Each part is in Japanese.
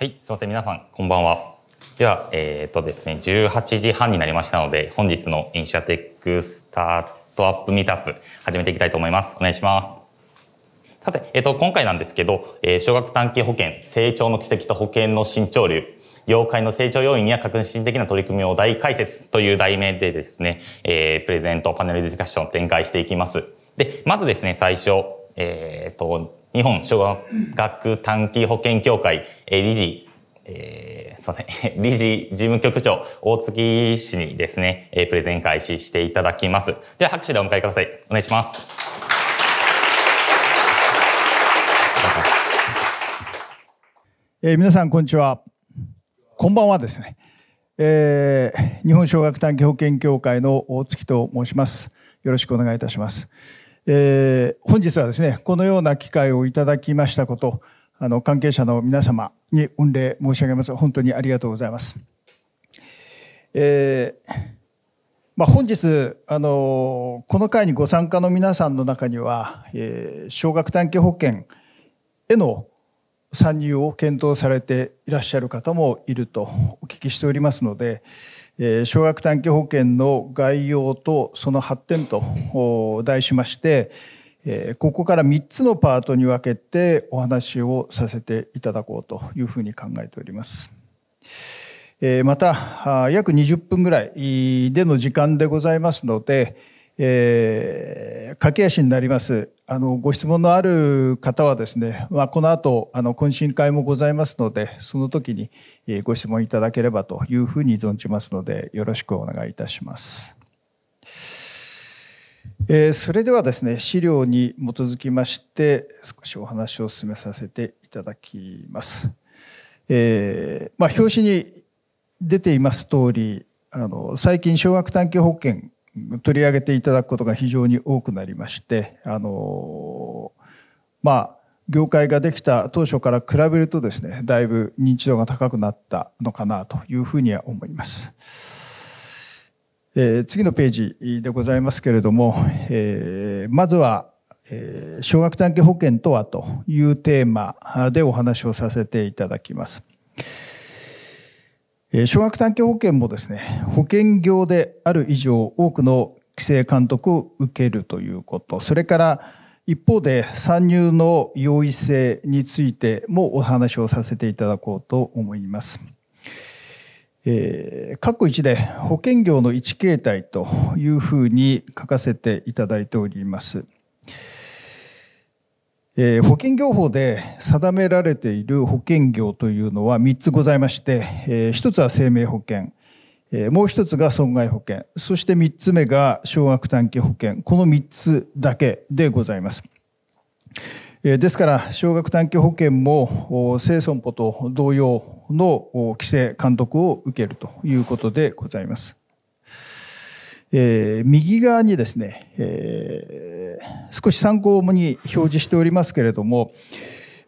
はい、すみません皆さんこんばんは。ではえっ、とですね18時半になりましたので本日のインシアテックスタートアップミートアップ始めていきたいと思います。お願いします。さて、えっ、と、今回なんですけど、えー、小学短期保険、成長の軌跡と保険の新潮流、業界の成長要因や革新的な取り組みを大解説という題名でですね、えー、プレゼント、パネルディスカッションを展開していきます。で、まずですね、最初、えっ、と、日本小学短期保健協会、え理事、えー、すみません、理事事務局長、大月氏にですね、えプレゼン開始していただきます。では拍手でお迎えください。お願いします。えー、皆さん、こんにちは。こんばんはですね。えー、日本小学短期保健協会の大月と申します。よろしくお願いいたします。えー、本日はですね、このような機会をいただきましたこと、あの、関係者の皆様に御礼申し上げます。本当にありがとうございます。えー、まあ、本日、あの、この会にご参加の皆さんの中には、えー、少額短期保険への参入を検討されていらっしゃる方もいるとお聞きしておりますので、少額短期保険の概要とその発展と題しましてここから3つのパートに分けてお話をさせていただこうというふうに考えております。また約20分ぐらいでの時間でございますのでえー、駆け足になります。あの、ご質問のある方はですね、まあ、この後、あの、懇親会もございますので、その時にえご質問いただければというふうに存じますので、よろしくお願いいたします。えー、それではですね、資料に基づきまして、少しお話を進めさせていただきます。えー、まあ、表紙に出ています通り、あの、最近、奨学短期保険取り上げていただくことが非常に多くなりましてあのまあ業界ができた当初から比べるとですねだいぶ認知度が高くなったのかなというふうには思います。えー、次のページでございますけれども、えー、まずは少額短期保険とはというテーマでお話をさせていただきます。小学短期保険もですね、保険業である以上多くの規制監督を受けるということ、それから一方で参入の容易性についてもお話をさせていただこうと思います。えー、括1で保険業の1形態というふうに書かせていただいております。えー、保険業法で定められている保険業というのは3つございまして、えー、1つは生命保険、えー、もう1つが損害保険、そして3つ目が少額短期保険、この3つだけでございます。えー、ですから、少額短期保険も生損保と同様の規制、監督を受けるということでございます。えー、右側にですね、えー、少し参考に表示しておりますけれども、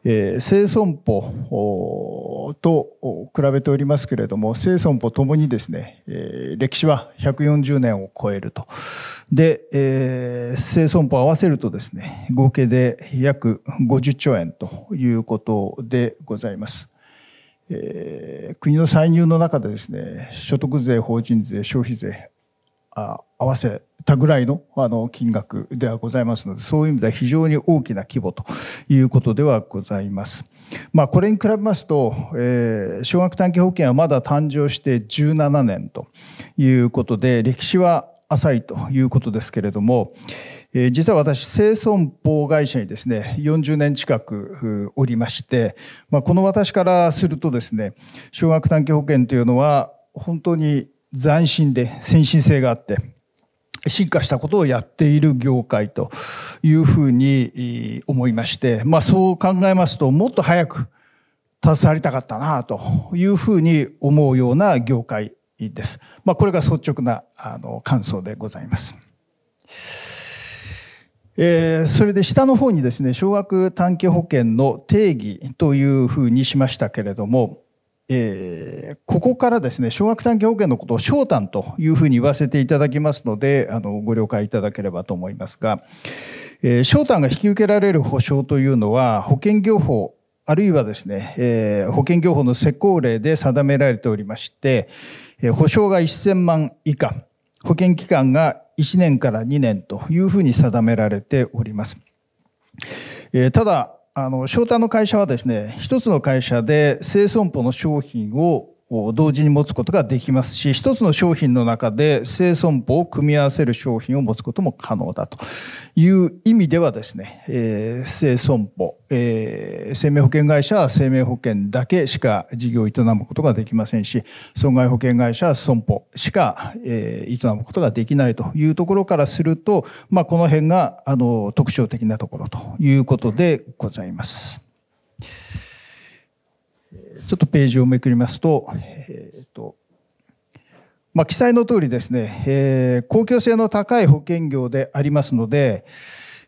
えー、生存法と比べておりますけれども生存法ともにですね、えー、歴史は140年を超えるとで、えー、生存法合わせるとですね合計で約50兆円ということでございます。えー、国の歳入の中でですね所得税法人税消費税あ合わせたぐらいのあの金額ではございますので、そういう意味では非常に大きな規模ということではございます。まあ、これに比べますと、えー、少額短期保険はまだ誕生して17年ということで、歴史は浅いということですけれども、えー、実は私、生存保会社にですね、40年近くおりまして、まあ、この私からするとですね、少額短期保険というのは、本当に斬新で先進性があって進化したことをやっている業界というふうに思いまして、まあ、そう考えますともっと早く携わりたかったなというふうに思うような業界です。まあ、これが率直なあの感想でございます。えー、それで下の方にですね、少額短期保険の定義というふうにしましたけれども、えー、ここからですね、小学短期保険のことを小単というふうに言わせていただきますので、あの、ご了解いただければと思いますが、えー、小が引き受けられる保証というのは、保険業法、あるいはですね、えー、保険業法の施行令で定められておりまして、えー、保証が1000万以下、保険期間が1年から2年というふうに定められております。えー、ただ、あの、翔太の会社はですね、一つの会社で生存保の商品をを同時に持つことができますし、一つの商品の中で生存法を組み合わせる商品を持つことも可能だという意味ではですね、えー、生存法、えー、生命保険会社は生命保険だけしか事業を営むことができませんし、損害保険会社は損保しか、えー、営むことができないというところからすると、まあ、この辺があの特徴的なところということでございます。ちょっとページをめくりますと、えーとまあ、記載の通りですね、えー、公共性の高い保険業でありますので、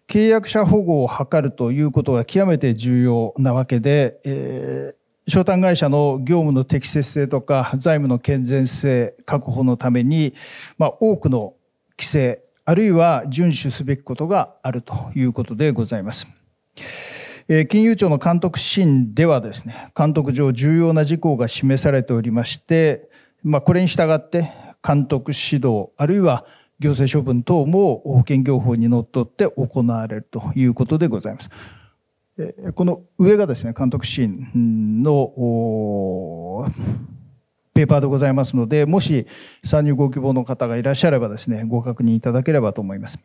契約者保護を図るということが極めて重要なわけで、えー商談会社の業務の適切性とか財務の健全性確保のために、まあ、多くの規制あるいは遵守すべきことがあるということでございます。え金融庁の監督指針ではですね、監督上重要な事項が示されておりまして、まあ、これに従って監督指導、あるいは行政処分等も保険業法にのっとって行われるということでございます。この上がですね、監督指針のペーパーでございますので、もし参入ご希望の方がいらっしゃればですね、ご確認いただければと思います。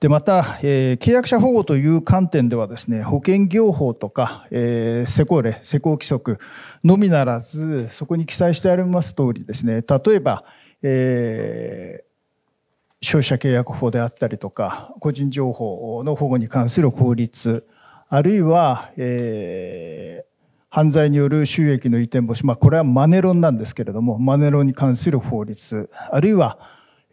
でまた、えー、契約者保護という観点ではですね保険業法とか、えー、施工例施工規則のみならずそこに記載してあります通りですね例えば、えー、消費者契約法であったりとか個人情報の保護に関する法律あるいは、えー、犯罪による収益の移転防止、まあ、これはマネロンなんですけれどもマネロンに関する法律あるいは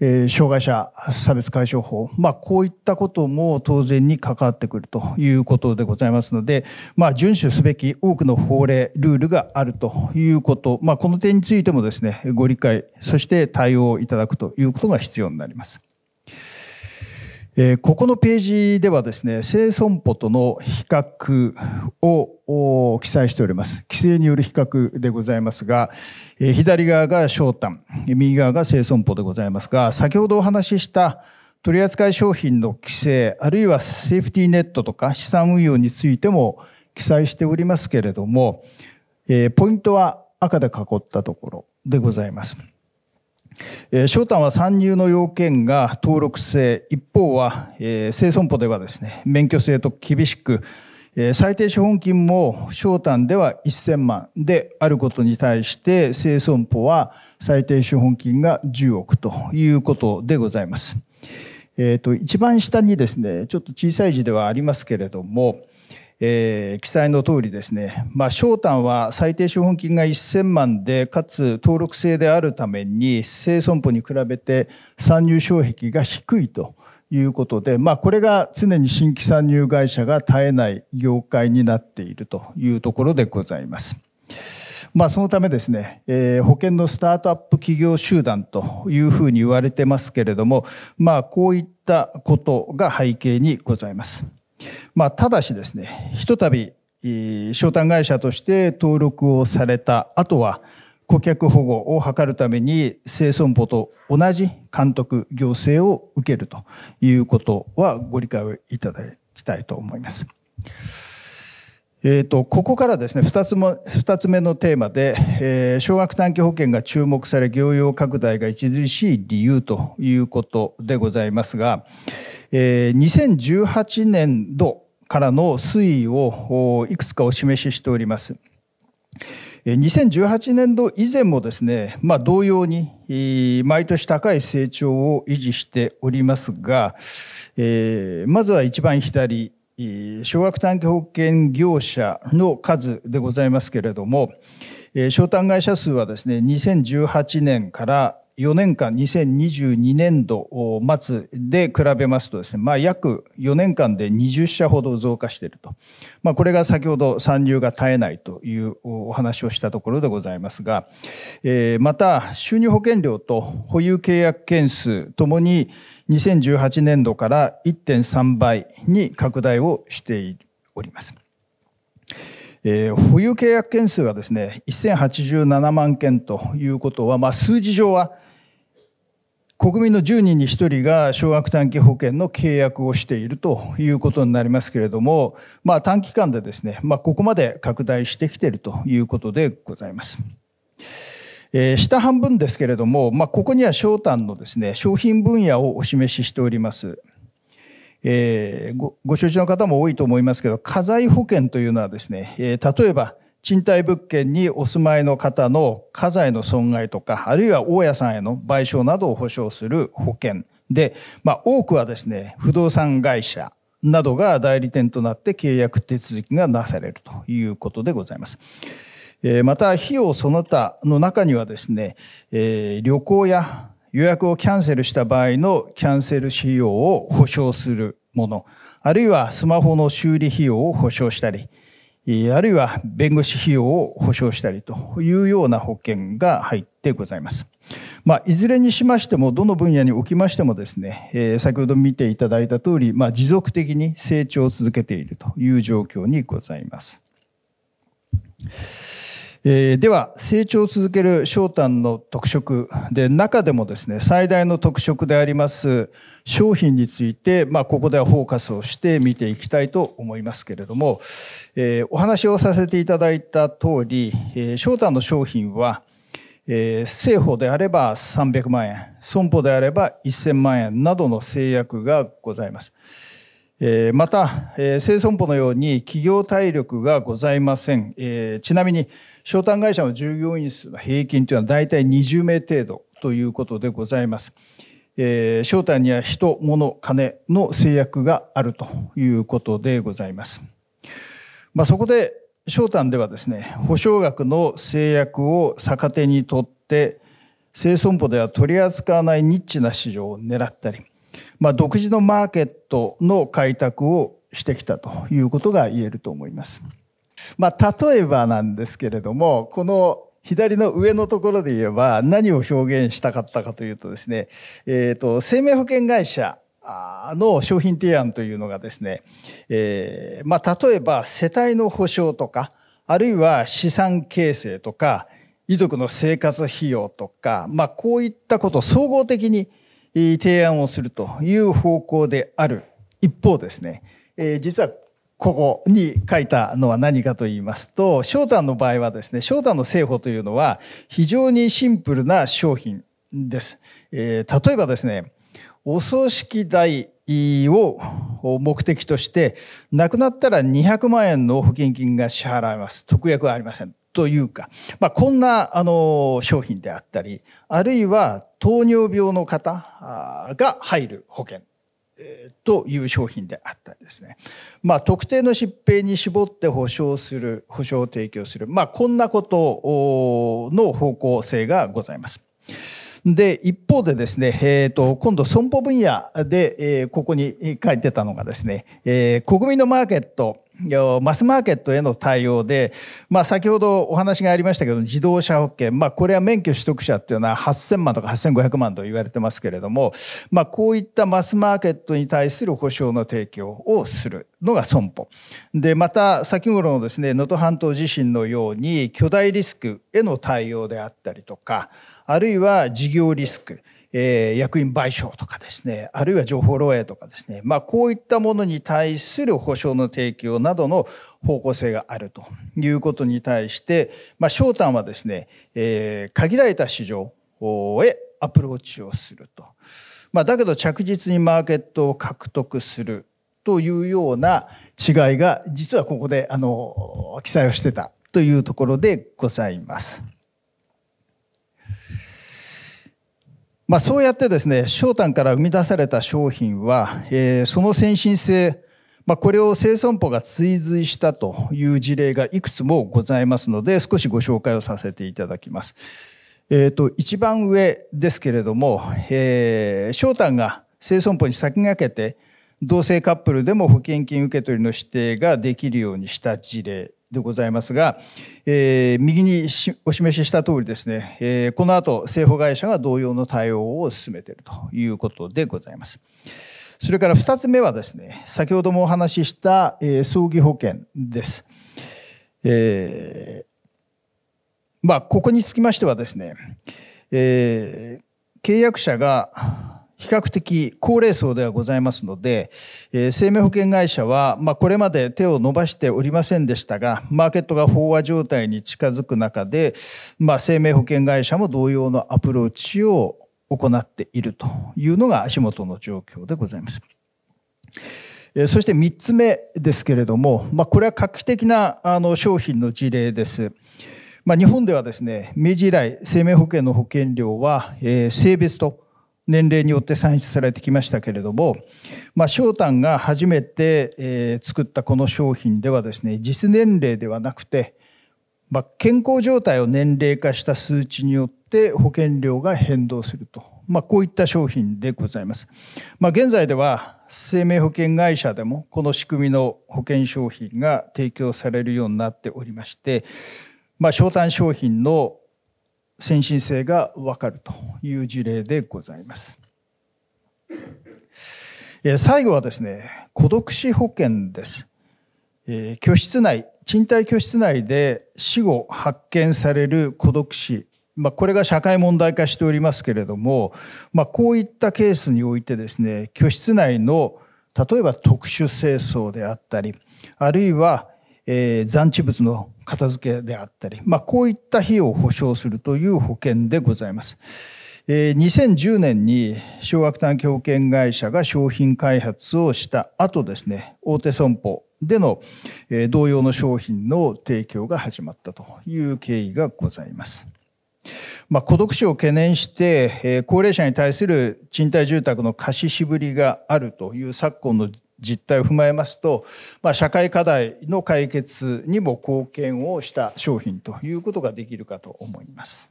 えー、障害者差別解消法、まあ、こういったことも当然に関わってくるということでございますので、まあ、遵守すべき多くの法令、ルールがあるということ、まあ、この点についてもですね、ご理解、そして対応いただくということが必要になります。えー、ここのページではですね、生損保との比較を記載しております。規制による比較でございますが、えー、左側が焦談、右側が生損保でございますが、先ほどお話しした取扱商品の規制、あるいはセーフティーネットとか資産運用についても記載しておりますけれども、えー、ポイントは赤で囲ったところでございます。商談は参入の要件が登録制、一方は、えー、生損保ではですね、免許制と厳しく、えー、最低資本金も商談では1000万であることに対して、生損保は最低資本金が10億ということでございます。えっ、ー、と、一番下にですね、ちょっと小さい字ではありますけれども、えー、記載の通りですね、まあ、商は最低資本金が1000万で、かつ登録制であるために、生損保に比べて参入障壁が低いということで、まあ、これが常に新規参入会社が絶えない業界になっているというところでございます。まあ、そのためですね、えー、保険のスタートアップ企業集団というふうに言われてますけれども、まあ、こういったことが背景にございます。まあ、ただしですね、ひとたび、商談会社として登録をされた後は、顧客保護を図るために生存保と同じ監督行政を受けるということはご理解をいただきたいと思います。えーと、ここからですね2つも二つ目のテーマで、えー、少額短期保険が注目され業用拡大が著しい理由ということでございますが、えー、2018年度からの推移をいくつかお示ししております。2018年度以前もですね、まあ、同様に毎年高い成長を維持しておりますが、えー、まずは一番左小額短期保険業者の数でございますけれども、え商談会社数はですね2018年から4年間、2022年度末で比べますとですね、まあ、約4年間で20社ほど増加していると。まあ、これが先ほど参入が絶えないというお話をしたところでございますが、えー、また、収入保険料と保有契約件数ともに2018年度から1.3倍に拡大をしております。えー、保有契約件数がですね1087万件ということは、まあ、数字上は国民の10人に1人が少額短期保険の契約をしているということになりますけれども、まあ、短期間でですね、まあ、ここまで拡大してきているということでございます。えー、下半分ですけれども、まあ、ここには商談のですね、商品分野をお示ししております。えー、ごご承知の方も多いと思いますけど、家財保険というのはですね、えー、例えば賃貸物件にお住まいの方の家財の損害とか、あるいは大家さんへの賠償などを保障する保険で、まあ、多くはですね、不動産会社などが代理店となって契約手続きがなされるということでございます。えまた、費用その他の中にはですね、え旅行や予約をキャンセルした場合のキャンセル費用を保証するもの、あるいはスマホの修理費用を保証したり、あるいは弁護士費用を保証したりというような保険が入ってございます。まあ、いずれにしましても、どの分野におきましてもですね、えー、先ほど見ていただいた通り、まあ、持続的に成長を続けているという状況にございます。えー、では、成長を続ける商談の特色で、中でもですね、最大の特色であります商品について、まあ、ここではフォーカスをして見ていきたいと思いますけれども、えー、お話をさせていただいた通り、えー、翔太の商品は、えー、政法であれば300万円、損保であれば1000万円などの制約がございます。えー、また、えー、生損保のように企業体力がございません。えー、ちなみに、商談会社の従業員数の平均というのは大体20名程度ということでございます。えー、商談には人、物、金の制約があるということでございます。まあ、そこで、翔談ではですね、保証額の制約を逆手にとって、生損保では取り扱わないニッチな市場を狙ったり、まあ、独自のマーケットの開拓をしてきたということが言えると思います。まあ、例えばなんですけれども、この左の上のところで言えば何を表現したかったかというとですね、えっ、ー、と、生命保険会社の商品提案というのがですね、えー、まあ、例えば世帯の保障とか、あるいは資産形成とか、遺族の生活費用とか、まあ、こういったことを総合的に提案をするという方向である一方ですね、えー、実はここに書いたのは何かと言いますと、翔太の場合はですね、翔太の製法というのは非常にシンプルな商品です。えー、例えばですね、お葬式代を目的として、亡くなったら200万円の保険金が支払います。特約はありません。というか、まあ、こんな、あの、商品であったり、あるいは糖尿病の方が入る保険。という商品であったりですね。まあ、特定の疾病に絞って保証する、保証を提供する。まあ、こんなことの方向性がございます。で、一方でですね、えっ、ー、と、今度損保分野で、えー、ここに書いてたのがですね、えー、国民のマーケット、マスマーケットへの対応で、まあ、先ほどお話がありましたけど自動車保険、まあ、これは免許取得者っていうのは8000万とか8500万と言われてますけれども、まあ、こういったマスマーケットに対する保証の提供をするのが損保でまた先頃のですね能登半島地震のように巨大リスクへの対応であったりとかあるいは事業リスクえー、役員賠償とかですね、あるいは情報漏洩とかですね、まあこういったものに対する保償の提供などの方向性があるということに対して、まあ焦点はですね、えー、限られた市場へアプローチをすると。まあだけど着実にマーケットを獲得するというような違いが実はここであの記載をしてたというところでございます。まあ、そうやってですね、商談から生み出された商品は、えー、その先進性、まあ、これを生存法が追随したという事例がいくつもございますので、少しご紹介をさせていただきます。えっ、ー、と、一番上ですけれども、えー、商談が生存法に先駆けて、同性カップルでも保険金受け取りの指定ができるようにした事例でございますが、えー、右にお示しした通りですね、えー、この後政府会社が同様の対応を進めているということでございます。それから2つ目はですね、先ほどもお話しした、えー、葬儀保険です。えまあ、ここにつきましてはですね、え契約者が比較的高齢層ではございますので、えー、生命保険会社は、まあ、これまで手を伸ばしておりませんでしたが、マーケットが飽和状態に近づく中で、まあ、生命保険会社も同様のアプローチを行っているというのが足元の状況でございます。そして3つ目ですけれども、まあ、これは画期的なあの商品の事例です。まあ、日本ではですね、明治以来生命保険の保険料は、えー、性別と年齢によって算出されてきましたけれども、まあ、翔丹が初めて、えー、作ったこの商品ではですね実年齢ではなくて、まあ、健康状態を年齢化した数値によって保険料が変動すると、まあ、こういった商品でございます。まあ、現在では生命保険会社でもこの仕組みの保険商品が提供されるようになっておりまして、まあ、商談商品の先進性がわかるという事例でございます。最後はですね、孤独死保険です。え居室内、賃貸居室内で死後発見される孤独死、まあ、これが社会問題化しておりますけれども、まあ、こういったケースにおいてですね、居室内の例えば特殊清掃であったり、あるいは、えー、残地物の片付けであったり、まあ、こういった費用を保障するという保険でございます。2010年に小学短期保険会社が商品開発をした後ですね、大手損保での同様の商品の提供が始まったという経緯がございます。まあ、孤独死を懸念して、え高齢者に対する賃貸住宅の貸ししぶりがあるという昨今の実態を踏まえますと、まあ、社会課題の解決にも貢献をした商品ということができるかと思います。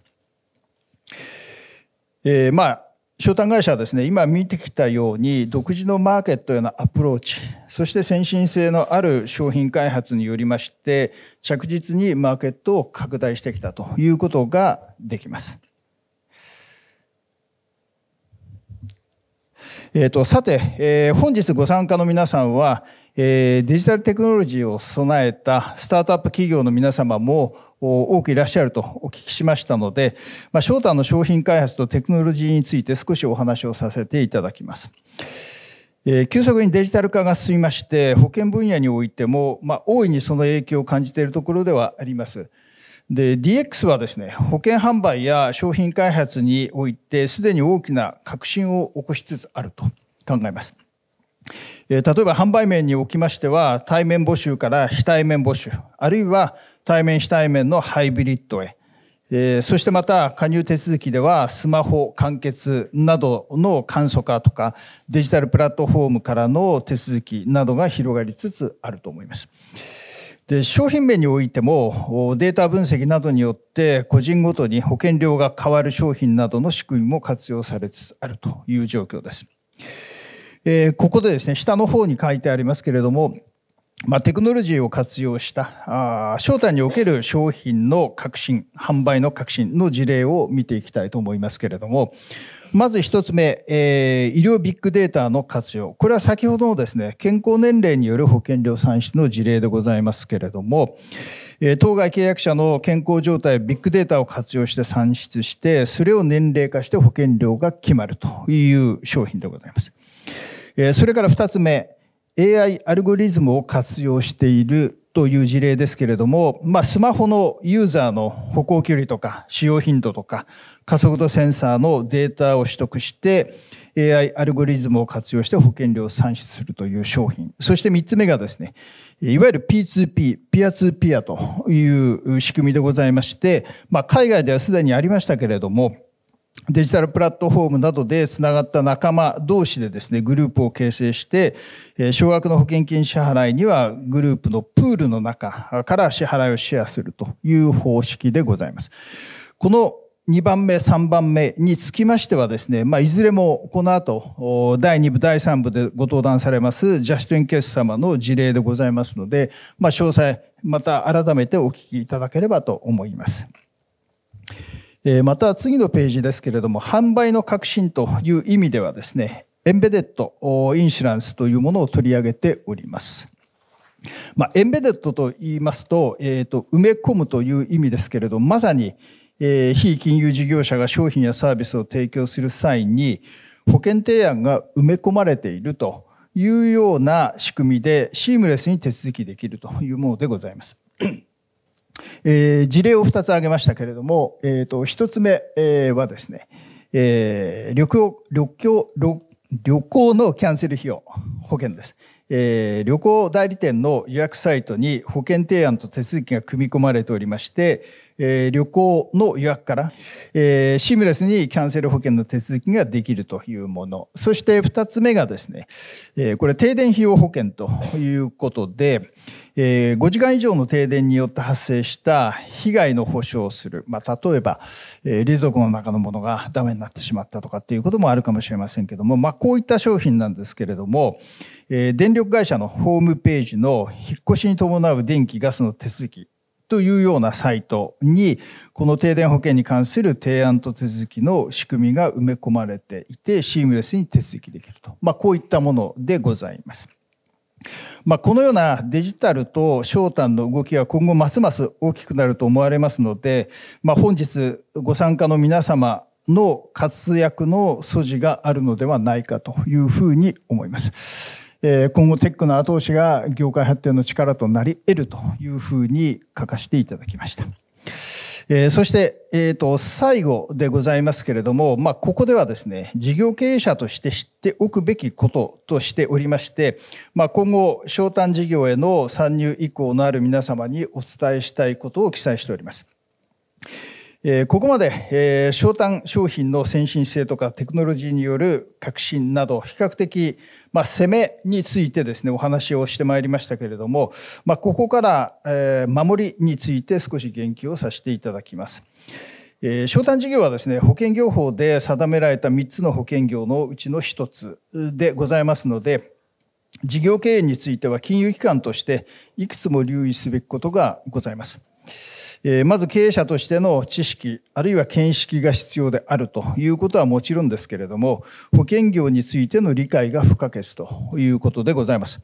えー、まあ商談会社はですね、今見てきたように、独自のマーケットへのアプローチ、そして先進性のある商品開発によりまして、着実にマーケットを拡大してきたということができます。えっ、ー、と、さて、えー、本日ご参加の皆さんは、えー、デジタルテクノロジーを備えたスタートアップ企業の皆様も多くいらっしゃるとお聞きしましたので、まあ、翔太の商品開発とテクノロジーについて少しお話をさせていただきます。え急速にデジタル化が進みまして、保険分野においても、まあ、大いにその影響を感じているところではあります。で、DX はですね、保険販売や商品開発において、すでに大きな革新を起こしつつあると考えます。例えば販売面におきましては、対面募集から非対面募集、あるいは対面非対面のハイブリッドへ、えー、そしてまた加入手続きではスマホ完結などの簡素化とかデジタルプラットフォームからの手続きなどが広がりつつあると思います。で商品名においてもデータ分析などによって個人ごとに保険料が変わる商品などの仕組みも活用されつつあるという状況です。えー、ここでですね下の方に書いてありますけれども、まあ、テクノロジーを活用したあ商談における商品の革新販売の革新の事例を見ていきたいと思いますけれどもまず1つ目、えー、医療ビッグデータの活用。これは先ほどのですね、健康年齢による保険料算出の事例でございますけれども、えー、当該契約者の健康状態、ビッグデータを活用して算出して、それを年齢化して保険料が決まるという商品でございます。えー、それから2つ目、AI アルゴリズムを活用しているという事例ですけれども、まあ、スマホのユーザーの歩行距離とか使用頻度とか加速度センサーのデータを取得して AI アルゴリズムを活用して保険料を算出するという商品。そして3つ目がですね、いわゆる P2P、ピアツーピアという仕組みでございまして、まあ、海外ではすでにありましたけれども、デジタルプラットフォームなどでつながった仲間同士でですね、グループを形成して、少額の保険金支払いにはグループのプールの中から支払いをシェアするという方式でございます。この2番目、3番目につきましてはですね、まあ、いずれもこの後、第2部、第3部でご登壇されます、ジャスティン・ケス様の事例でございますので、まあ、詳細、また改めてお聞きいただければと思います。また次のページですけれども、販売の革新という意味ではですね、エンベデッドインシュランスというものを取り上げております。まあ、エンベデッドと言いますと、えっ、ー、と、埋め込むという意味ですけれども、まさに、えー、非金融事業者が商品やサービスを提供する際に、保険提案が埋め込まれているというような仕組みで、シームレスに手続きできるというものでございます。えー、事例を二つ挙げましたけれども、えーと、一つ目、えー、はですね、えー、旅行旅行旅行のキャンセル費用保険です、えー、旅行代理店の予約サイトに保険提案と手続きが組み込まれておりましてえー、旅行の予約から、えー、シームレスにキャンセル保険の手続きができるというもの。そして2つ目がですね、えー、これ停電費用保険ということで、えー、5時間以上の停電によって発生した被害の保障をする。まあ、例えば、えー、冷蔵庫の中のものがダメになってしまったとかっていうこともあるかもしれませんけども、まあ、こういった商品なんですけれども、えー、電力会社のホームページの引っ越しに伴う電気、ガスの手続き、というようなサイトにこの停電保険に関する提案と手続きの仕組みが埋め込まれていてシームレスに手続きできると、まあ、こういったものでございます。まあ、このようなデジタルと商談の動きは今後ますます大きくなると思われますので、まあ、本日ご参加の皆様の活躍の素地があるのではないかというふうに思います。今後テックの後押しが業界発展の力となり得るというふうに書かせていただきました。えー、そして、えっ、ー、と、最後でございますけれども、まあ、ここではですね、事業経営者として知っておくべきこととしておりまして、まあ、今後、商談事業への参入以降のある皆様にお伝えしたいことを記載しております。えー、ここまで、えー、商談商品の先進性とかテクノロジーによる革新など比較的、まあ、攻めについてですねお話をしてまいりましたけれども、まあ、ここから、えー、守りについて少し言及をさせていただきます。えー、商談事業はですね、保険業法で定められた3つの保険業のうちの1つでございますので、事業経営については金融機関としていくつも留意すべきことがございます。えまず経営者としての知識、あるいは見識が必要であるということはもちろんですけれども、保険業についての理解が不可欠ということでございます。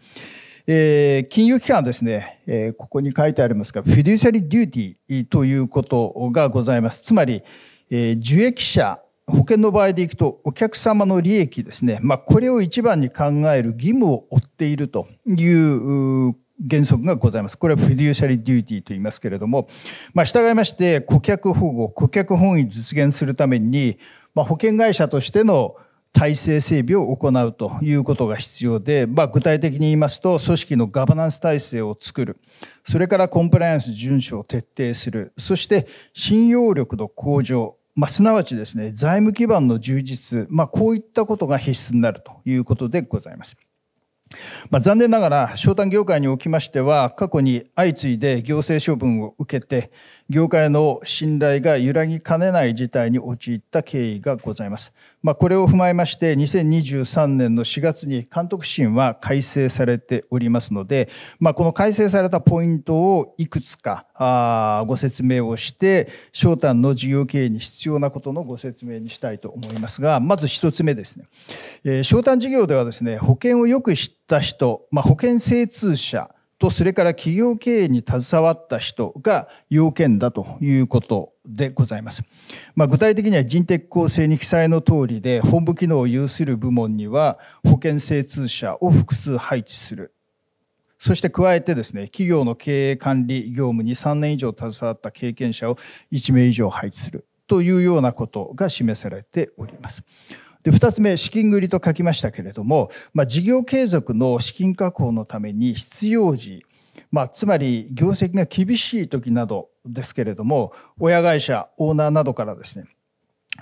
えー、金融機関はですね、えー、ここに書いてありますが、フィデューシャリーデューティーということがございます。つまり、えー、受益者、保険の場合でいくと、お客様の利益ですね。まあ、これを一番に考える義務を負っているという原則がございます。これはフィデューシャリーデューティーと言いますけれども、まあ、従いまして、顧客保護、顧客本位実現するために、まあ、保険会社としての体制整備を行うということが必要で、まあ、具体的に言いますと、組織のガバナンス体制を作る。それからコンプライアンス遵守を徹底する。そして、信用力の向上。まあ、すなわちですね、財務基盤の充実。まあ、こういったことが必須になるということでございます。まあ、残念ながら、商談業界におきましては、過去に相次いで行政処分を受けて、業界の信頼が揺らぎかねない事態に陥った経緯がございます。まあ、これを踏まえまして、2023年の4月に監督審は改正されておりますので、まあ、この改正されたポイントをいくつかあご説明をして、翔丹の事業経営に必要なことのご説明にしたいと思いますが、まず一つ目ですね。えー、商談事業ではですね、保険をよく知った人、まあ、保険精通者、とそれから企業経営に携わった人が要件だということでございます。まあ、具体的には人的構成に記載の通りで本部機能を有する部門には保険精通者を複数配置する。そして加えてですね、企業の経営管理業務に3年以上携わった経験者を1名以上配置するというようなことが示されております。で、二つ目、資金繰りと書きましたけれども、まあ、事業継続の資金確保のために必要時、まあ、つまり業績が厳しい時などですけれども、親会社、オーナーなどからですね、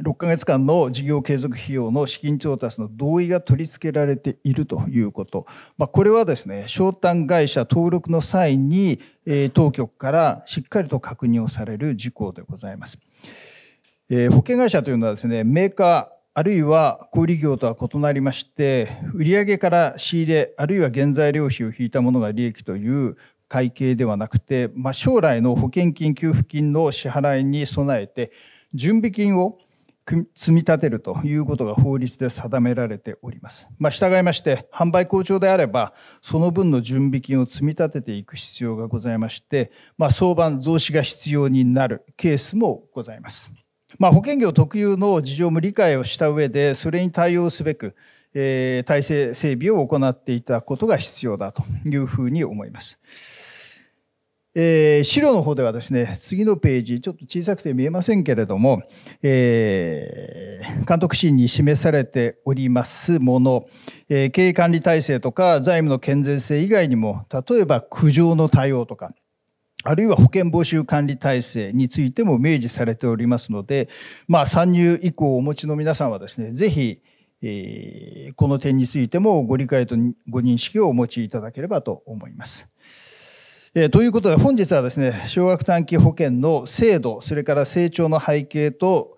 6ヶ月間の事業継続費用の資金調達の同意が取り付けられているということ。まあ、これはですね、商談会社登録の際に、えー、当局からしっかりと確認をされる事項でございます。えー、保険会社というのはですね、メーカあるいは小売業とは異なりまして売上から仕入れあるいは原材料費を引いたものが利益という会計ではなくて、まあ、将来の保険金給付金の支払いに備えて準備金を積み立てるということが法律で定められております。まあ、従いまして、販売好調であれば、その分の準備金を積み立てていく必要がございまして、まあ、相場増資が必要になるケースもございます。まあ、保険業特有の事情も理解をした上でそれに対応すべく、えー、体制整備を行っていただくことが必要だというふうに思います。えー、資料の方ではですね、次のページ、ちょっと小さくて見えませんけれども、えー、監督審に示されておりますもの、えー、経営管理体制とか財務の健全性以外にも、例えば苦情の対応とか、あるいは保険募集管理体制についても明示されておりますので、まあ、参入以降お持ちの皆さんはですね、ぜひ、えー、この点についてもご理解とご認識をお持ちいただければと思います。えー、ということで本日はですね、小学短期保険の制度、それから成長の背景と、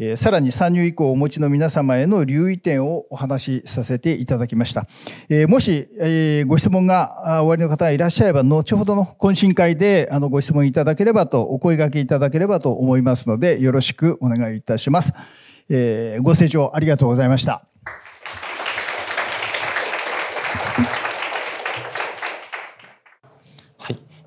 えさらに参入以降お持ちの皆様への留意点をお話しさせていただきました。えもし、えご質問がおありの方がいらっしゃれば、後ほどの懇親会であのご質問いただければと、お声掛けいただければと思いますので、よろしくお願いいたします。えご清聴ありがとうございました。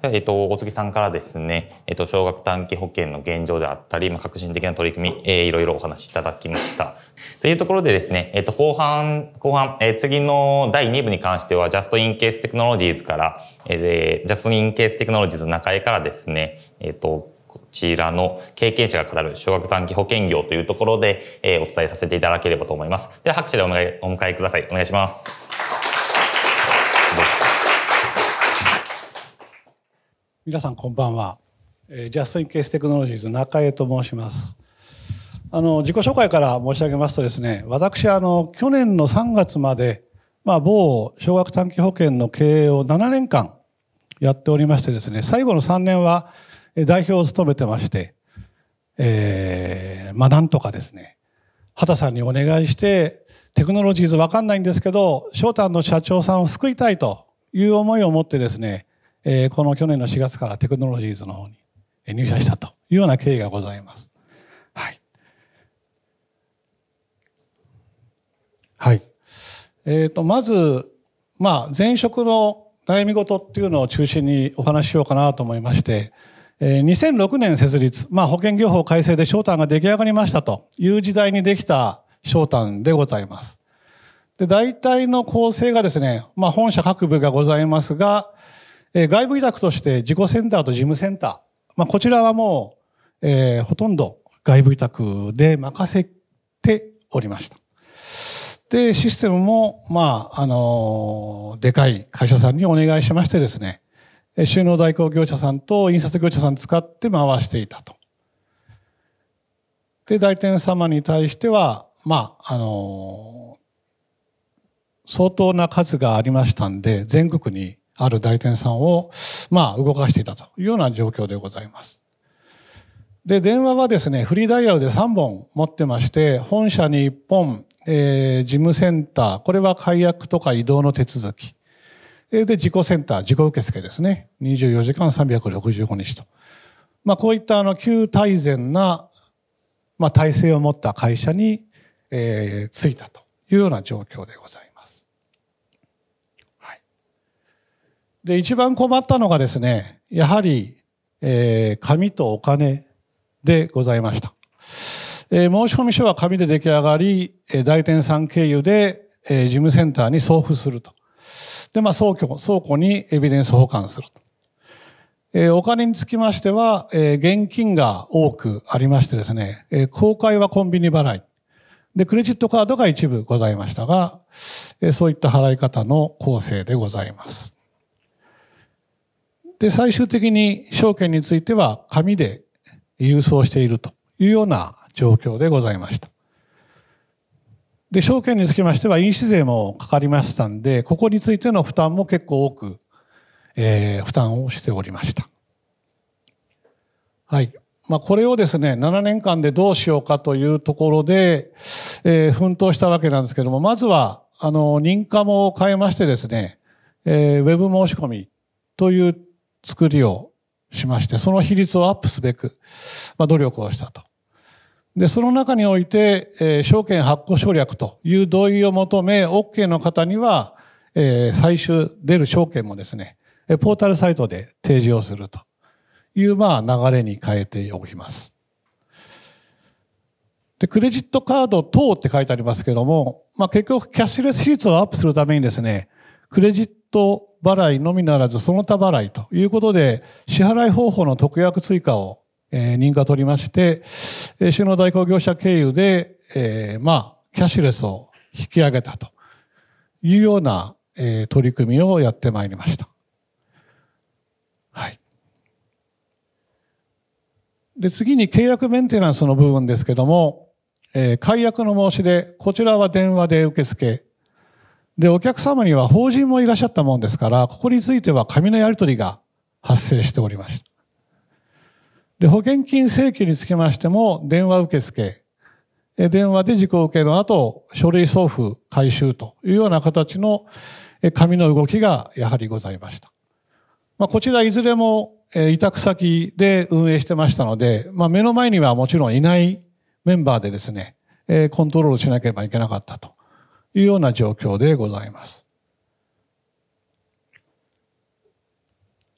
えっと、大月さんからですね、えっと、少額短期保険の現状であったり、まあ、革新的な取り組み、えー、いろいろお話しいただきました。というところでですね、えっと、後半、後半、えー、次の第2部に関しては、ジャストインケーステクノロジーズから、えー、ジャストインケーステクノロジーズ中江からですね、えっと、こちらの経験者が語る少額短期保険業というところで、えー、お伝えさせていただければと思います。では拍手でおお迎えください。お願いします。皆さんこんばんは。えー、ジャスティンケーステクノロジーズ中江と申します。あの、自己紹介から申し上げますとですね、私、あの、去年の3月まで、まあ、某小学短期保険の経営を7年間やっておりましてですね、最後の3年は代表を務めてまして、えー、まあ、なんとかですね、畑さんにお願いして、テクノロジーズわかんないんですけど、翔太の社長さんを救いたいという思いを持ってですね、えー、この去年の4月からテクノロジーズの方に入社したというような経緯がございます。はい。はい。えっ、ー、と、まず、まあ、前職の悩み事っていうのを中心にお話ししようかなと思いまして、2006年設立、まあ、保険業法改正で商談が出来上がりましたという時代にできた商談でございます。で、大体の構成がですね、まあ、本社各部がございますが、えー、外部委託として自己センターと事務センター、まあ、こちらはもう、えー、ほとんど外部委託で任せておりました。で、システムも、まあ、あのー、でかい会社さんにお願いしましてですね、収納代行業者さんと印刷業者さん使って回していたと。で、代理店様に対しては、まあ、あのー、相当な数がありましたんで、全国にある代理店さんを、まあ、動かしていたというような状況でございます。で、電話はですね、フリーダイヤルで3本持ってまして、本社に1本、えー、事務センター、これは解約とか移動の手続き。で、自己センター、自己受付ですね。24時間365日と。まあ、こういったあの、旧大善な、まあ、体制を持った会社に、えー、ついたというような状況でございます。で、一番困ったのがですね、やはり、えー、紙とお金でございました。えー、申込書は紙で出来上がり、えー、代店さん経由で、えー、事務センターに送付すると。で、まあ、倉庫、倉庫にエビデンス保管すると。えー、お金につきましては、えー、現金が多くありましてですね、えー、公開はコンビニ払い。で、クレジットカードが一部ございましたが、えー、そういった払い方の構成でございます。で、最終的に証券については紙で郵送しているというような状況でございました。で、証券につきましては印紙税もかかりましたんで、ここについての負担も結構多く、えー、負担をしておりました。はい。まあ、これをですね、7年間でどうしようかというところで、えー、奮闘したわけなんですけども、まずは、あの、認可も変えましてですね、えー、ウェブ申し込みという作りをしまして、その比率をアップすべく、まあ、努力をしたと。で、その中において、えー、証券発行省略という同意を求め、OK の方には、えー、最終出る証券もですね、ポータルサイトで提示をするという、まあ、流れに変えておきます。で、クレジットカード等って書いてありますけども、まあ、結局、キャッシュレス比率をアップするためにですね、クレジット払いのみならずその他払いということで支払い方法の特約追加を、え認可取りまして、えー、収納代行業者経由で、えまあキャッシュレスを引き上げたというような、え取り組みをやってまいりました。はい。で、次に契約メンテナンスの部分ですけども、え解約の申し出、こちらは電話で受け付け、で、お客様には法人もいらっしゃったもんですから、ここについては紙のやり取りが発生しておりました。で、保険金請求につきましても、電話受付、電話で事故を受けの後、書類送付、回収というような形の紙の動きがやはりございました。まあ、こちらいずれも委託先で運営してましたので、まあ、目の前にはもちろんいないメンバーでですね、コントロールしなければいけなかったというような状況でございます。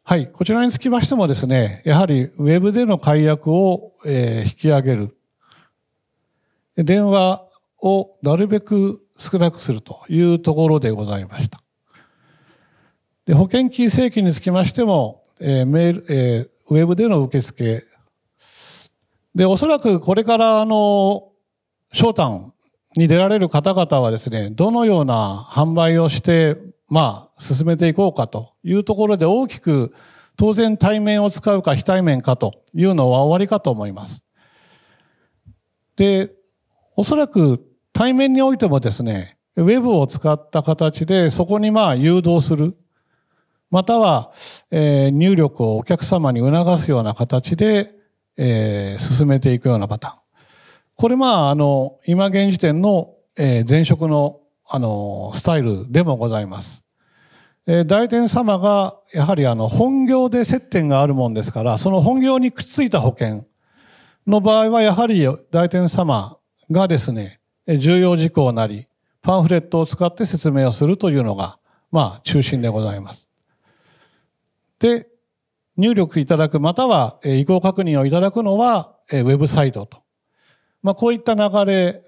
はい、こちらにつきましてもですね、やはりウェブでの解約を、え引き上げる。電話をなるべく少なくするというところでございました。で保険金請求につきましても、えメール、えウェブでの受付。で、おそらくこれからあの、ショに出られる方々はですね、どのような販売をして、まあ、進めていこうかというところで大きく、当然対面を使うか非対面かというのは終わりかと思います。で、おそらく対面においてもですね、ウェブを使った形でそこにまあ誘導する。または、えー、入力をお客様に促すような形で、えー、進めていくようなパターン。これまあ、あの、今現時点の、え前職の、あの、スタイルでもございます。え大天様が、やはりあの、本業で接点があるもんですから、その本業にくっついた保険の場合は、やはり大天様がですね、重要事項なり、パンフレットを使って説明をするというのが、まあ、中心でございます。で、入力いただく、または、え移行確認をいただくのは、えウェブサイトとまあ、こういった流れ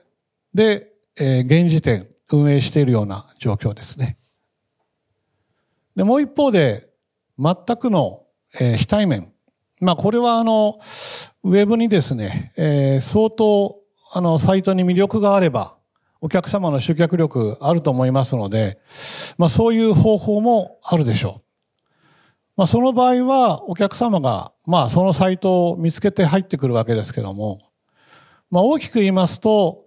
で、えー、現時点運営しているような状況ですね。で、もう一方で、全くの、えー、非対面。まあ、これはあの、ウェブにですね、えー、相当、あの、サイトに魅力があれば、お客様の集客力あると思いますので、まあ、そういう方法もあるでしょう。まあ、その場合は、お客様が、まあ、そのサイトを見つけて入ってくるわけですけども、まあ、大きく言いますと、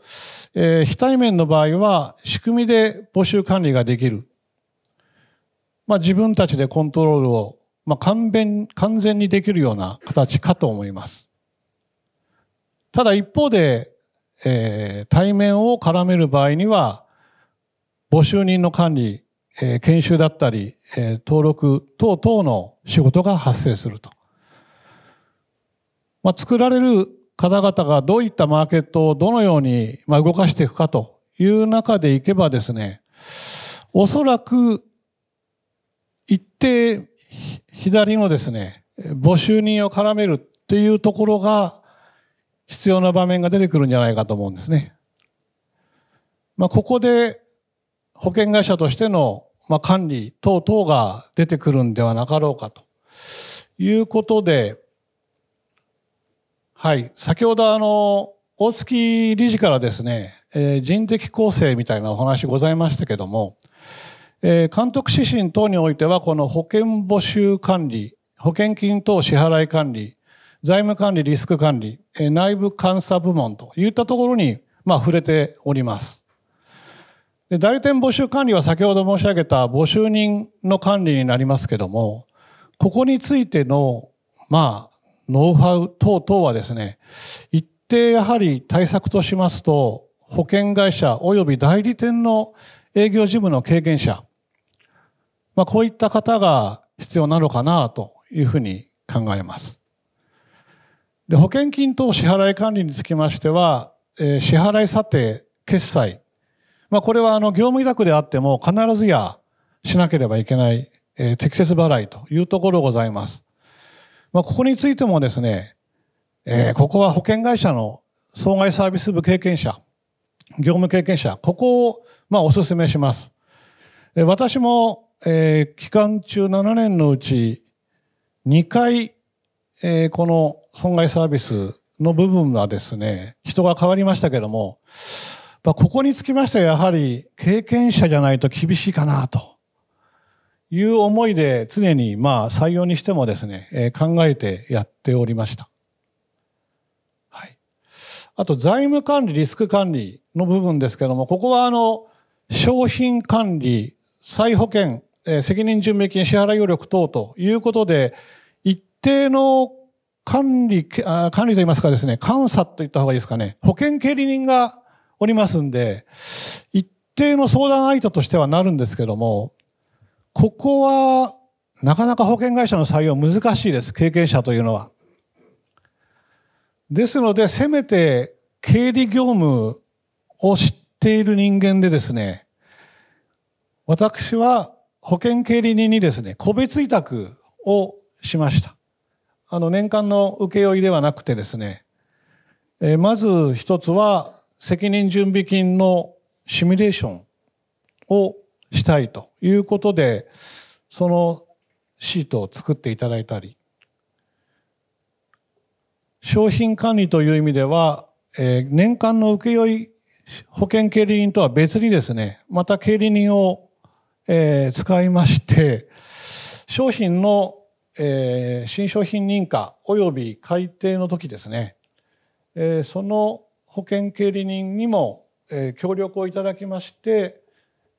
えー、非対面の場合は仕組みで募集管理ができる。まあ、自分たちでコントロールを、まあ、完全完全にできるような形かと思います。ただ一方で、えー、対面を絡める場合には、募集人の管理、えー、研修だったり、えー、登録等々の仕事が発生すると。まあ、作られる方々がどういったマーケットをどのように動かしていくかという中でいけばですね、おそらく一定左のですね、募集人を絡めるっていうところが必要な場面が出てくるんじゃないかと思うんですね。まあ、ここで保険会社としての管理等々が出てくるんではなかろうかということで、はい。先ほどあの、大月理事からですね、えー、人的構成みたいなお話ございましたけども、えー、監督指針等においては、この保険募集管理、保険金等支払い管理、財務管理、リスク管理、えー、内部監査部門といったところに、まあ、触れております。で代理店募集管理は先ほど申し上げた募集人の管理になりますけども、ここについての、まあ、ノウハウ等々はですね、一定やはり対策としますと、保険会社及び代理店の営業事務の経験者、まあ、こういった方が必要なのかなというふうに考えます。で保険金等支払い管理につきましては、えー、支払い査定、決済、まあ、これはあの業務委託であっても必ずやしなければいけない、えー、適切払いというところございます。まあ、ここについてもですね、えー、ここは保険会社の損害サービス部経験者、業務経験者、ここを、まあ、お勧めします。えー、私も、えー、期間中7年のうち2回、えー、この損害サービスの部分はですね、人が変わりましたけども、まあ、ここにつきましてはやはり経験者じゃないと厳しいかなと。いう思いで常にまあ採用にしてもですね、え考えてやっておりました。はい。あと財務管理、リスク管理の部分ですけども、ここはあの、商品管理、再保険、え責任準備金支払い余力等ということで、一定の管理、管理といいますかですね、監査といった方がいいですかね、保険経理人がおりますんで、一定の相談相手としてはなるんですけども、ここは、なかなか保険会社の採用難しいです。経験者というのは。ですので、せめて経理業務を知っている人間でですね、私は保険経理人にですね、個別委託をしました。あの、年間の請負ではなくてですね、えー、まず一つは、責任準備金のシミュレーションをしたいということで、そのシートを作っていただいたり、商品管理という意味では、えー、年間の請負保険経理人とは別にですね、また経理人を、えー、使いまして、商品の、えー、新商品認可及び改定の時ですね、えー、その保険経理人にも、えー、協力をいただきまして、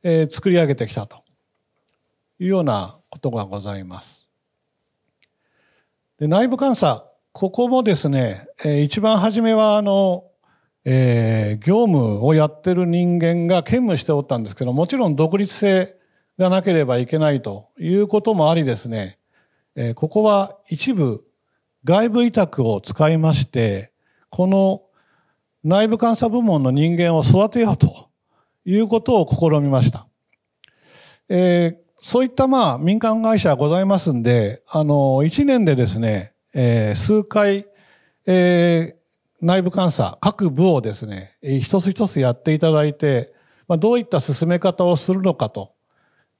えー、作り上げてきたというようなことがございます。で内部監査、ここもですね、えー、一番初めはあの、えー、業務をやってる人間が兼務しておったんですけど、もちろん独立性がなければいけないということもありですね、えー、ここは一部外部委託を使いまして、この内部監査部門の人間を育てようということを試みました。えー、そういったまあ民間会社ございますんで、あの、1年でですね、えー、数回、えー、内部監査、各部をですね、一つ一つやっていただいて、まあ、どういった進め方をするのかと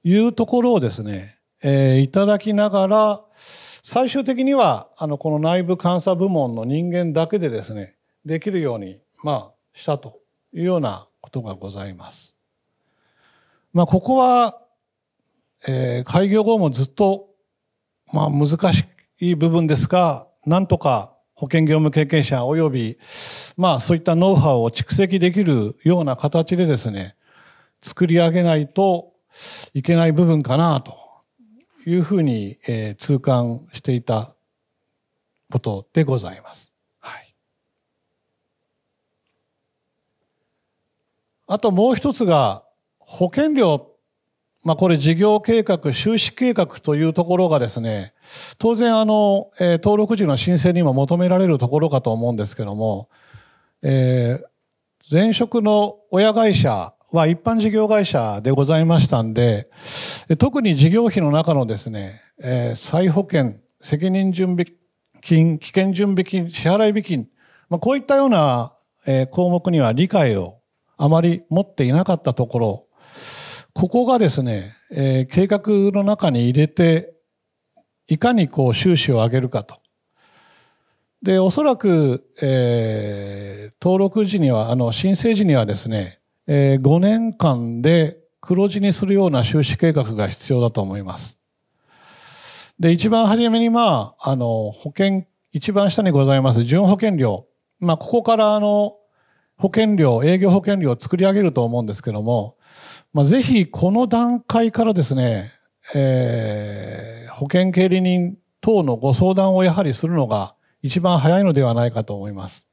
いうところをですね、えー、いただきながら、最終的には、あの、この内部監査部門の人間だけでですね、できるように、まあ、したというようなことがございます。まあ、ここは、えー、開業後もずっと、まあ、難しい部分ですが、なんとか保険業務経験者及び、まあ、そういったノウハウを蓄積できるような形でですね、作り上げないといけない部分かなというふうに、えー、痛感していたことでございます。あともう一つが、保険料、まあ、これ事業計画、収支計画というところがですね、当然あの、えー、登録時の申請にも求められるところかと思うんですけども、えー、前職の親会社は一般事業会社でございましたんで、特に事業費の中のですね、えー、再保険、責任準備金、危険準備金、支払い備金、まあ、こういったような、えー、項目には理解をあまり持っていなかったところ、ここがですね、えー、計画の中に入れて、いかにこう収支を上げるかと。で、おそらく、えー、登録時には、あの、申請時にはですね、えー、5年間で黒字にするような収支計画が必要だと思います。で、一番初めに、まあ、あの、保険、一番下にございます、純保険料。まあ、ここから、あの、保険料、営業保険料を作り上げると思うんですけども、まあ、ぜひこの段階からですね、えー、保険経理人等のご相談をやはりするのが一番早いのではないかと思います。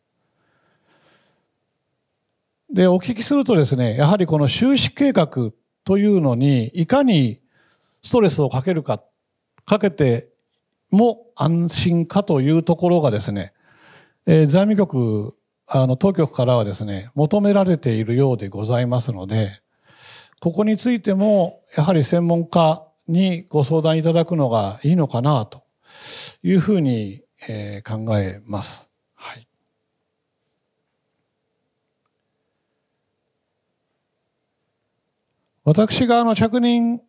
で、お聞きするとですね、やはりこの収支計画というのに、いかにストレスをかけるか、かけても安心かというところがですね、えー、財務局あの当局からはですね求められているようでございますのでここについてもやはり専門家にご相談いただくのがいいのかなというふうに、えー、考えます。はい、私があの着任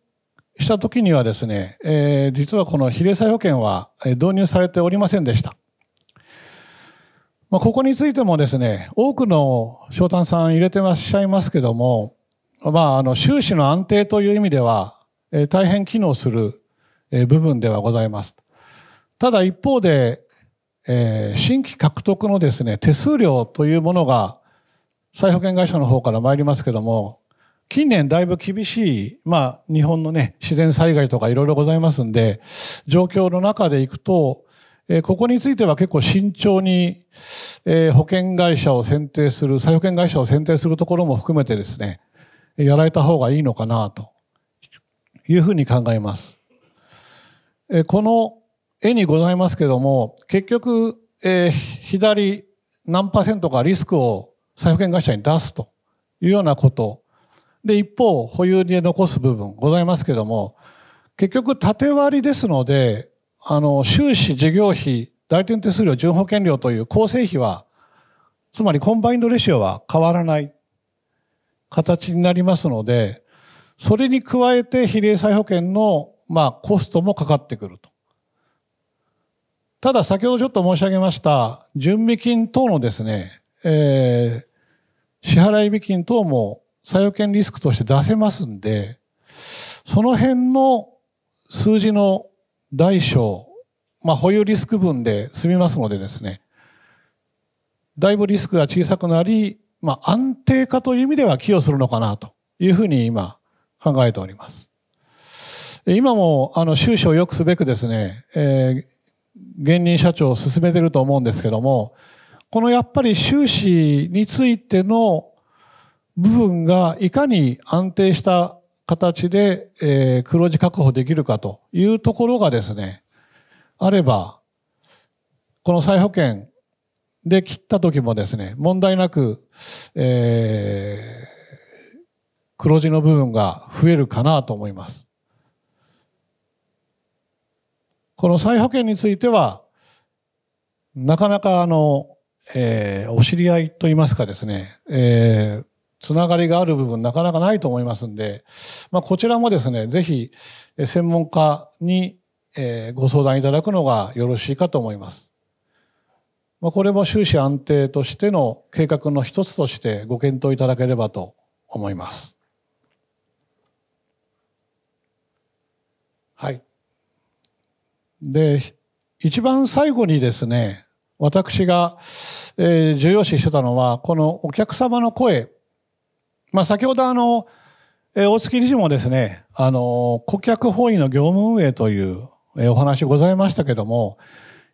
した時にはですね、えー、実はこの比例債保険は導入されておりませんでした。まあ、ここについてもですね、多くの商談さん入れてらっしゃいますけども、まあ、あの、収支の安定という意味では、えー、大変機能する、えー、部分ではございます。ただ一方で、えー、新規獲得のですね、手数料というものが、再保険会社の方から参りますけども、近年だいぶ厳しい、まあ、日本のね、自然災害とかいろいろございますんで、状況の中でいくと、えここについては結構慎重に、え保険会社を選定する、再保険会社を選定するところも含めてですね、やられた方がいいのかなというふうに考えます。えこの絵にございますけども、結局、え左何パーセントかリスクを再保険会社に出すというようなこと。で、一方、保有で残す部分ございますけども、結局縦割りですので、あの、収支、事業費、代転手数料、準保険料という構成費は、つまりコンバインドレシオは変わらない形になりますので、それに加えて比例再保険の、まあ、コストもかかってくると。ただ、先ほどちょっと申し上げました、準備金等のですね、えー、支払い備金等も再保険リスクとして出せますんで、その辺の数字の大小、まあ、保有リスク分で済みますのでですね、だいぶリスクが小さくなり、まあ、安定化という意味では寄与するのかなというふうに今考えております。今もあの収支を良くすべくですね、えー、現任社長を進めてると思うんですけども、このやっぱり収支についての部分がいかに安定した形で、えー、黒字確保できるかというところがですね、あれば、この再保険で切った時もですね、問題なく、えー、黒字の部分が増えるかなと思います。この再保険については、なかなかあの、えー、お知り合いといいますかですね、えー、つながりがある部分なかなかないと思いますんで、まあ、こちらもですね、ぜひ専門家にご相談いただくのがよろしいかと思います。まあ、これも収支安定としての計画の一つとしてご検討いただければと思います。はい。で、一番最後にですね、私が、え重要視してたのは、このお客様の声まあ、先ほどあの、えー、大月理事もですね、あの、顧客本位の業務運営という、えー、お話ございましたけども、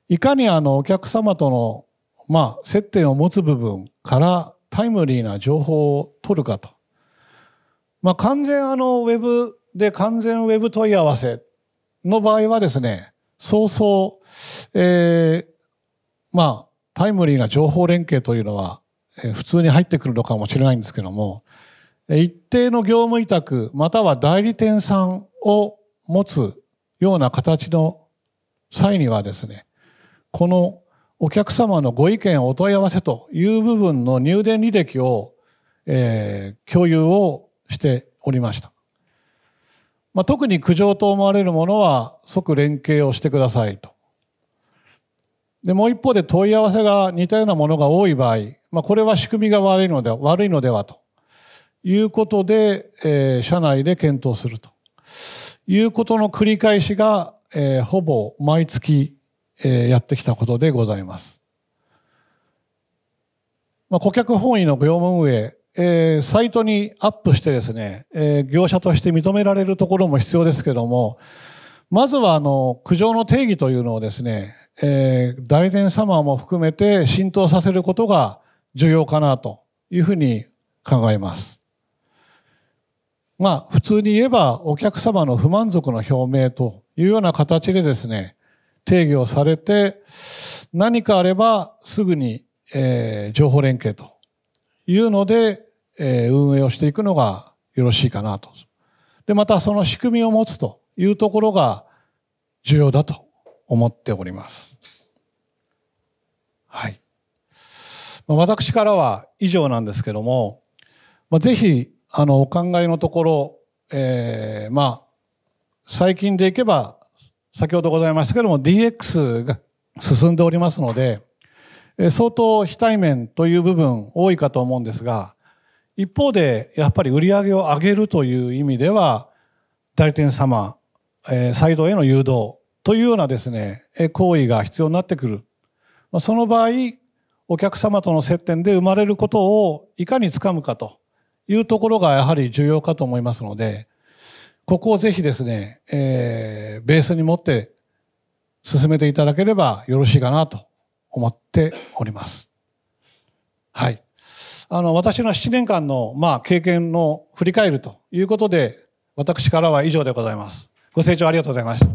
いかにあの、お客様との、まあ、接点を持つ部分からタイムリーな情報を取るかと。まあ、完全あの、ウェブで完全ウェブ問い合わせの場合はですね、早々、えー、まあ、タイムリーな情報連携というのは、え普通に入ってくるのかもしれないんですけども、一定の業務委託または代理店さんを持つような形の際にはですね、このお客様のご意見お問い合わせという部分の入電履歴を、えー、共有をしておりました。まあ、特に苦情と思われるものは即連携をしてくださいと。で、もう一方で問い合わせが似たようなものが多い場合、まあ、これは仕組みが悪いので、悪いのではと。いうことで、えー、社内で検討するということの繰り返しが、えー、ほぼ毎月、えー、やってきたことでございます。まあ、顧客本位の業務運営、えー、サイトにアップしてですね、えー、業者として認められるところも必要ですけども、まずは、あの、苦情の定義というのをですね、えー、大殿様も含めて浸透させることが重要かなというふうに考えます。まあ、普通に言えばお客様の不満足の表明というような形でですね、定義をされて、何かあればすぐに、えー、情報連携というので、えー、運営をしていくのがよろしいかなと。で、またその仕組みを持つというところが重要だと思っております。はい。私からは以上なんですけども、まあ、ぜひあの、お考えのところ、えー、まあ、最近でいけば、先ほどございましたけども、DX が進んでおりますので、えー、相当非対面という部分多いかと思うんですが、一方で、やっぱり売り上げを上げるという意味では、代理店様、えー、サイドへの誘導というようなですね、えー、行為が必要になってくる。まあ、その場合、お客様との接点で生まれることをいかにつかむかというところがやはり重要かと思いますので、ここをぜひですね、えー、ベースに持って進めていただければよろしいかなと思っております。はい。あの、私の7年間の、まあ、経験の振り返るということで、私からは以上でございます。ご清聴ありがとうございました。